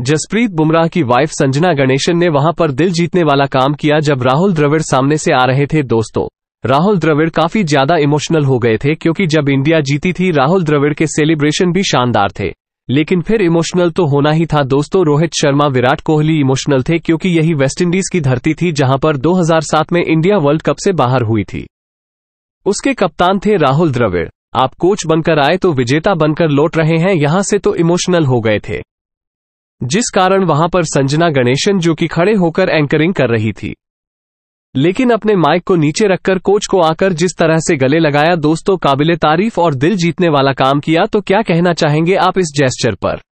जसप्रीत बुमराह की वाइफ संजना गणेशन ने वहां पर दिल जीतने वाला काम किया जब राहुल द्रविड़ सामने से आ रहे थे दोस्तों राहुल द्रविड़ काफी ज्यादा इमोशनल हो गए थे क्योंकि जब इंडिया जीती थी राहुल द्रविड़ के सेलिब्रेशन भी शानदार थे लेकिन फिर इमोशनल तो होना ही था दोस्तों रोहित शर्मा विराट कोहली इमोशनल थे क्योंकि यही वेस्टइंडीज की धरती थी जहां पर 2007 में इंडिया वर्ल्ड कप से बाहर हुई थी उसके कप्तान थे राहुल द्रविड़ आप कोच बनकर आए तो विजेता बनकर लौट रहे हैं यहां से तो इमोशनल हो गए थे जिस कारण वहां पर संजना गणेशन जो कि खड़े होकर एंकरिंग कर रही थी लेकिन अपने माइक को नीचे रखकर कोच को आकर जिस तरह से गले लगाया दोस्तों काबिले तारीफ और दिल जीतने वाला काम किया तो क्या कहना चाहेंगे आप इस जेस्चर पर